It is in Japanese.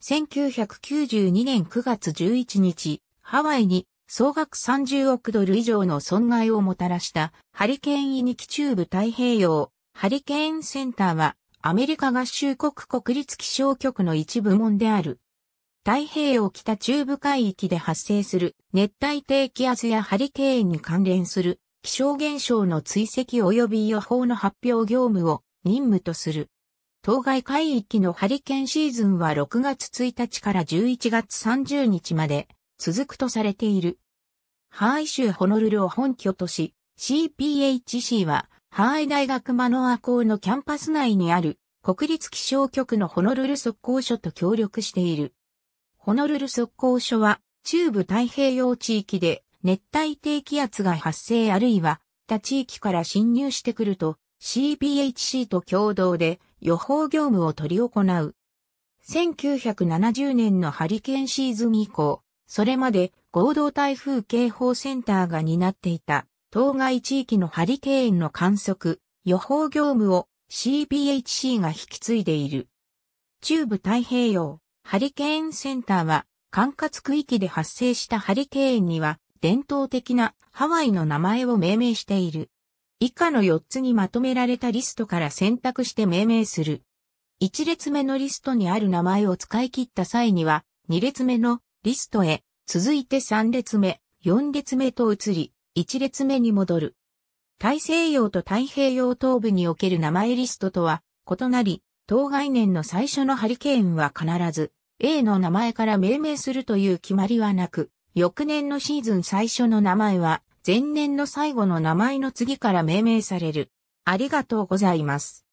1992年9月11日、ハワイに総額30億ドル以上の損害をもたらしたハリケーンイニキ中部太平洋ハリケーンセンターはアメリカ合衆国国立気象局の一部門である。太平洋北中部海域で発生する熱帯低気圧やハリケーンに関連する気象現象の追跡及び予報の発表業務を任務とする。当該海域のハリケーンシーズンは6月1日から11月30日まで続くとされている。ハワイ州ホノルルを本拠とし、CPHC はハワイ大学マノア校のキャンパス内にある国立気象局のホノルル測候所と協力している。ホノルル測候所は中部太平洋地域で熱帯低気圧が発生あるいは他地域から侵入してくると CPHC と共同で予報業務を取り行う。1970年のハリケーンシーズン以降、それまで合同台風警報センターが担っていた当該地域のハリケーンの観測、予報業務を CPHC が引き継いでいる。中部太平洋ハリケーンセンターは管轄区域で発生したハリケーンには伝統的なハワイの名前を命名している。以下の4つにまとめられたリストから選択して命名する。1列目のリストにある名前を使い切った際には、2列目のリストへ、続いて3列目、4列目と移り、1列目に戻る。大西洋と太平洋東部における名前リストとは異なり、当概念の最初のハリケーンは必ず A の名前から命名するという決まりはなく、翌年のシーズン最初の名前は前年の最後の名前の次から命名される。ありがとうございます。